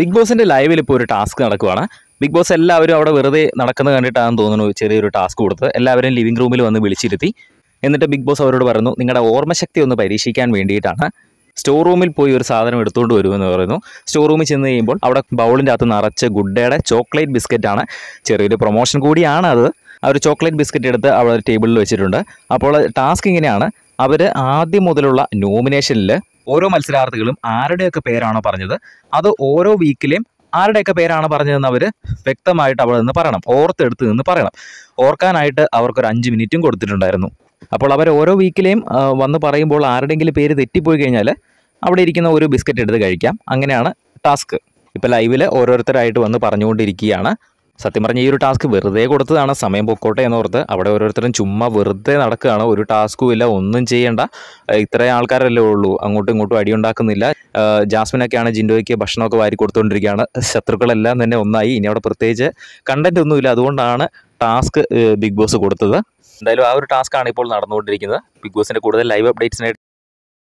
big ബോസിൻ്റെ ലൈവിൽ ഇപ്പോൾ ഒരു ടാസ്ക് നടക്കുവാണ് ബിഗ് ബോസ് എല്ലാവരും അവിടെ വെറുതെ നടക്കുന്നത് കണ്ടിട്ടാണെന്ന് തോന്നുന്നു ചെറിയൊരു ടാസ്ക് കൊടുത്ത് എല്ലാവരും ലിവിംഗ് റൂമിൽ വന്ന് വിളിച്ചിരുത്തി എന്നിട്ട് ബിഗ് ബോസ് അവരോട് പറഞ്ഞു നിങ്ങളുടെ ഓർമ്മശക്തി ഒന്ന് പരീക്ഷിക്കാൻ വേണ്ടിയിട്ടാണ് സ്റ്റോർ റൂമിൽ പോയി ഒരു സാധനം എടുത്തുകൊണ്ട് വരുമെന്ന് പറയുന്നു സ്റ്റോർ റൂമിൽ ചെന്ന് കഴിയുമ്പോൾ അവിടെ ബൗളിൻ്റെ അകത്ത് നിറച്ച് ഗുഡ്ഡയുടെ ചോക്ലേറ്റ് ബിസ്ക്കറ്റാണ് ചെറിയൊരു പ്രൊമോഷൻ കൂടിയാണ് അത് ആ ഒരു ചോക്ലേറ്റ് ബിസ്ക്കറ്റ് എടുത്ത് അവിടെ ടേബിളിൽ വെച്ചിട്ടുണ്ട് അപ്പോൾ ടാസ്ക് ഇങ്ങനെയാണ് അവർ ആദ്യം മുതലുള്ള നോമിനേഷനിൽ ഓരോ മത്സരാർത്ഥികളും ആരുടെയൊക്കെ പേരാണോ പറഞ്ഞത് അത് ഓരോ വീക്കിലെയും ആരുടെയൊക്കെ പേരാണ് പറഞ്ഞതെന്ന് അവർ വ്യക്തമായിട്ട് അവിടെ നിന്ന് പറയണം ഓർത്തെടുത്ത് നിന്ന് പറയണം ഓർക്കാനായിട്ട് അവർക്കൊരു അഞ്ച് മിനിറ്റും കൊടുത്തിട്ടുണ്ടായിരുന്നു അപ്പോൾ അവർ ഓരോ വീക്കിലെയും വന്ന് പറയുമ്പോൾ ആരുടെയെങ്കിലും പേര് തെറ്റിപ്പോയി കഴിഞ്ഞാൽ അവിടെ ഇരിക്കുന്ന ഒരു ബിസ്ക്കറ്റ് എടുത്ത് കഴിക്കാം അങ്ങനെയാണ് ടാസ്ക് ഇപ്പോൾ ലൈവിൽ ഓരോരുത്തരായിട്ട് വന്ന് പറഞ്ഞുകൊണ്ടിരിക്കുകയാണ് സത്യം പറഞ്ഞാൽ ഈ ഒരു ടാസ്ക് വെറുതെ കൊടുത്തതാണ് സമയം പൊക്കോട്ടെ ഓർത്ത് അവിടെ ഓരോരുത്തരും ചുമ്മാ വെറുതെ നടക്കുകയാണ് ഒരു ടാസ്കും ഇല്ല ഒന്നും ചെയ്യേണ്ട ഇത്രയും ആൾക്കാരല്ലേ ഉള്ളൂ അങ്ങോട്ടും ഇങ്ങോട്ടും അടിയുണ്ടാക്കുന്നില്ല ജാസ്മിനൊക്കെയാണ് ജിൻഡോയ്ക്ക് ഭക്ഷണമൊക്കെ വാരി കൊടുത്തുകൊണ്ടിരിക്കുകയാണ് ശത്രുക്കളെല്ലാം തന്നെ ഒന്നായി ഇനി അവിടെ പ്രത്യേകിച്ച് കണ്ടൻറ്റ് ഒന്നുമില്ല അതുകൊണ്ടാണ് ടാസ്ക് ബിഗ് ബോസ് കൊടുത്തത് എന്തായാലും ആ ഒരു ടാസ്ക് ആണ് ഇപ്പോൾ നടന്നുകൊണ്ടിരിക്കുന്നത് ബിഗ് ബോസിൻ്റെ കൂടുതൽ ലൈവ് അപ്ഡേറ്റ്സിനായിട്ട്